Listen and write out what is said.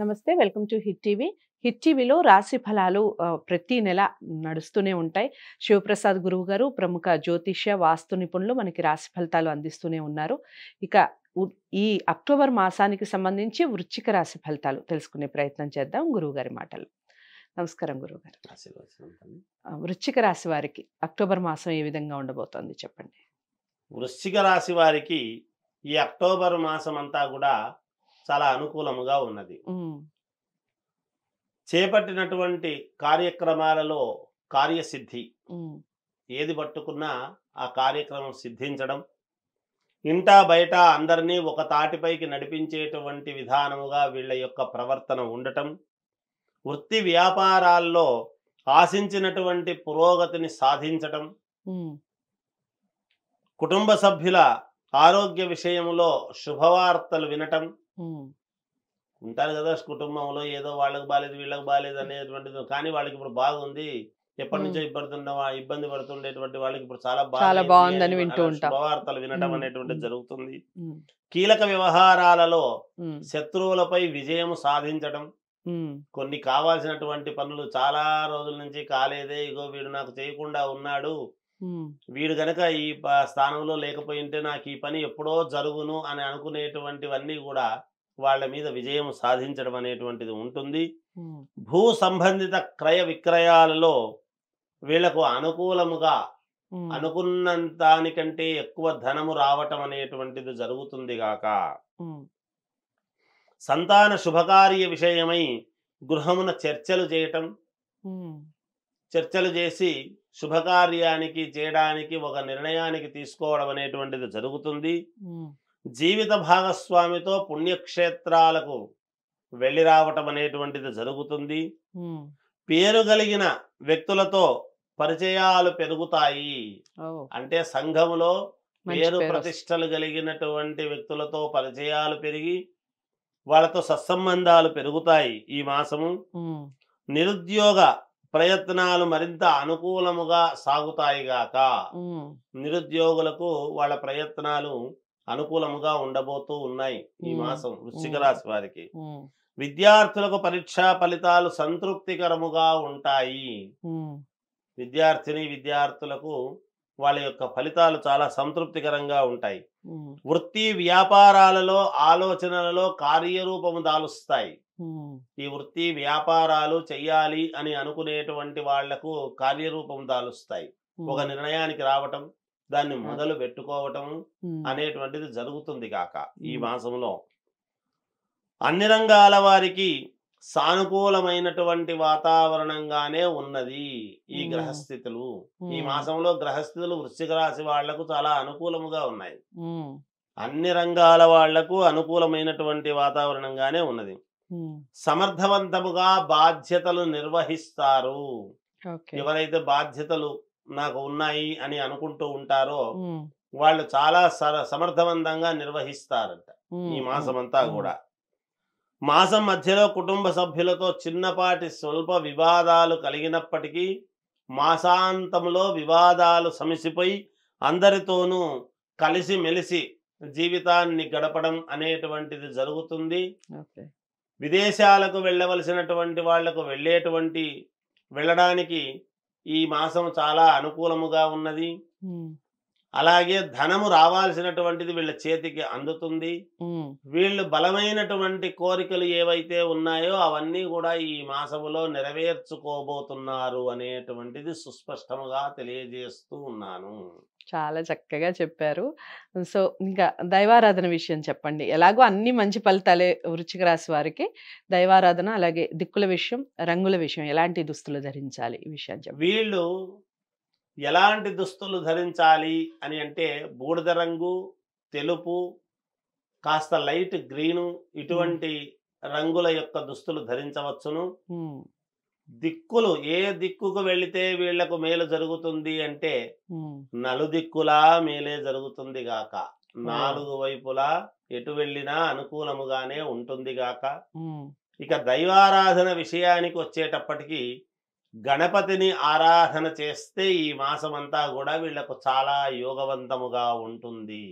నమస్తే welcome to Hit TV Hit టీవీలో రాశి ఫలాలు ప్రతి నెల నడుస్తూనే ఉంటాయి శివప్రసాద్ గురువు గారు ప్రముఖ జ్యోతిష్య వాస్తు నిపుణులు మనకి రాశి ఫలితాలు అందిస్తూనే ఉన్నారు ఇక ఈ అక్టోబర్ మాసానికి సంబంధించి వృచ్చిక రాశి ఫలితాలు తెలుసుకునే ప్రయత్నం చేద్దాం గురువు గారి మాటలు నమస్కారం గురువు గారు వృచ్చిక రాశి వారికి అక్టోబర్ మాసం ఏ విధంగా ఉండబోతోంది చెప్పండి వృశ్చిక రాశి వారికి ఈ అక్టోబర్ మాసం అంతా కూడా చాలా అనుకూలముగా ఉన్నది చేపట్టినటువంటి కార్యక్రమాలలో కార్యసిద్ధి ఏది పట్టుకున్నా ఆ కార్యక్రమం సిద్ధించడం ఇంటా బయట అందరినీ ఒక తాటిపైకి నడిపించేటువంటి విధానముగా వీళ్ళ యొక్క ప్రవర్తన ఉండటం వృత్తి వ్యాపారాల్లో ఆశించినటువంటి పురోగతిని సాధించటం కుటుంబ సభ్యుల ఆరోగ్య విషయంలో శుభవార్తలు వినటం ఉంటారు కదా కుటుంబంలో ఏదో వాళ్ళకి బాగాలేదు వీళ్ళకి బాగాలేదు అనేటువంటిది కానీ వాళ్ళకి ఇప్పుడు బాగుంది ఎప్పటి నుంచో ఇబ్బంది ఇబ్బంది పడుతుండేటువంటి వాళ్ళకి ఇప్పుడు చాలా బాగా బాగుందని వింటూ శుభవార్తలు వినడం అనేటువంటి జరుగుతుంది కీలక వ్యవహారాలలో శత్రువులపై విజయం సాధించడం కొన్ని కావాల్సినటువంటి పనులు చాలా రోజుల నుంచి కాలేదే ఇగో వీడు నాకు చేయకుండా ఉన్నాడు వీడు గనక ఈ స్థానంలో లేకపోయింటే నాకు ఈ పని ఎప్పుడో జరుగును అని అనుకునేటువంటివన్నీ కూడా వాళ్ళ మీద విజయం సాధించడం అనేటువంటిది ఉంటుంది భూ సంబంధిత క్రయ విక్రయాలలో వీళ్లకు అనుకూలముగా అనుకున్న దానికంటే ఎక్కువ ధనము రావటం అనేటువంటిది జరుగుతుంది గాక సంతాన శుభకార్య విషయమై గృహమున చర్చలు చేయటం చర్చలు చేసి శుభకార్యానికి చేయడానికి ఒక నిర్ణయానికి తీసుకోవడం అనేటువంటిది జరుగుతుంది జీవిత భాగస్వామితో పుణ్యక్షేత్రాలకు వెళ్ళి రావటం అనేటువంటిది జరుగుతుంది పేరు కలిగిన వ్యక్తులతో పరిచయాలు పెరుగుతాయి అంటే సంఘములో పేరు ప్రతిష్టలు కలిగినటువంటి వ్యక్తులతో పరిచయాలు పెరిగి వాళ్ళతో సత్సంబంధాలు పెరుగుతాయి ఈ మాసము నిరుద్యోగ ప్రయత్నాలు మరింత అనుకూలముగా సాగుతాయిగాక నిరుద్యోగులకు వాళ్ళ ప్రయత్నాలు అనుకూలముగా ఉండబోతూ ఉన్నాయి ఈ మాసం వృశ్చిక రాశి వారికి విద్యార్థులకు పరీక్షా ఫలితాలు సంతృప్తికరముగా ఉంటాయి విద్యార్థిని విద్యార్థులకు వాళ్ళ యొక్క ఫలితాలు చాలా సంతృప్తికరంగా ఉంటాయి వృత్తి వ్యాపారాలలో ఆలోచనలలో కార్యరూపము దాలుస్తాయి ఈ వృత్తి వ్యాపారాలు చెయ్యాలి అని అనుకునేటువంటి వాళ్లకు కార్యరూపం దాలుస్తాయి ఒక నిర్ణయానికి రావటం దాన్ని మొదలు పెట్టుకోవటం అనేటువంటిది జరుగుతుంది కాక ఈ మాసంలో అన్ని రంగాల వారికి సానుకూలమైనటువంటి వాతావరణంగానే ఉన్నది ఈ గ్రహస్థితులు ఈ మాసంలో గ్రహస్థితులు వృశ్చిక రాశి వాళ్లకు చాలా అనుకూలముగా ఉన్నాయి అన్ని రంగాల వాళ్లకు అనుకూలమైనటువంటి వాతావరణంగానే ఉన్నది సమర్థవంతముగా బాధ్యతలు నిర్వహిస్తారు ఎవరైతే బాధ్యతలు నాకు ఉన్నాయి అని అనుకుంటూ ఉంటారో వాళ్ళు చాలా సమర్థవంతంగా నిర్వహిస్తారట ఈ మాసం అంతా కూడా మాసం మధ్యలో కుటుంబ సభ్యులతో చిన్నపాటి స్వల్ప వివాదాలు కలిగినప్పటికీ మాసాంతంలో వివాదాలు సమిసిపోయి అందరితోనూ కలిసిమెలిసి జీవితాన్ని గడపడం అనేటువంటిది జరుగుతుంది విదేశాలకు వెళ్ళవలసినటువంటి వాళ్లకు వెళ్ళేటువంటి వెళ్ళడానికి ఈ మాసం చాలా అనుకూలముగా ఉన్నది అలాగే ధనము రావాల్సినటువంటిది వీళ్ళ చేతికి అందుతుంది వీళ్ళు బలమైనటువంటి కోరికలు ఏవైతే ఉన్నాయో అవన్నీ కూడా ఈ మాసములో నెరవేర్చుకోబోతున్నారు అనేటువంటిది సుస్పష్టముగా తెలియజేస్తూ ఉన్నాను చాలా చక్కగా చెప్పారు సో ఇంకా దైవారాధన విషయం చెప్పండి ఎలాగో అన్ని మంచి ఫలితాలే వృచ్చిక రాశి వారికి దైవారాధన అలాగే దిక్కుల విషయం రంగుల విషయం ఎలాంటి దుస్తులు ధరించాలి ఈ విషయాన్ని వీళ్ళు ఎలాంటి దుస్తులు ధరించాలి అని అంటే బూడిద రంగు తెలుపు కాస్త లైట్ గ్రీను ఇటువంటి రంగుల యొక్క దుస్తులు ధరించవచ్చును దిక్కులు ఏ దిక్కుకు వెళితే వీళ్లకు మేలు జరుగుతుంది అంటే నలుదిక్కులా మేలే జరుగుతుంది గాక నాలుగు వైపులా ఎటు వెళ్ళినా అనుకూలముగానే ఉంటుంది గాక ఇక దైవారాధన విషయానికి వచ్చేటప్పటికి గణపతిని ఆరాధన చేస్తే ఈ మాసమంతా కూడా వీళ్లకు చాలా యోగవంతముగా ఉంటుంది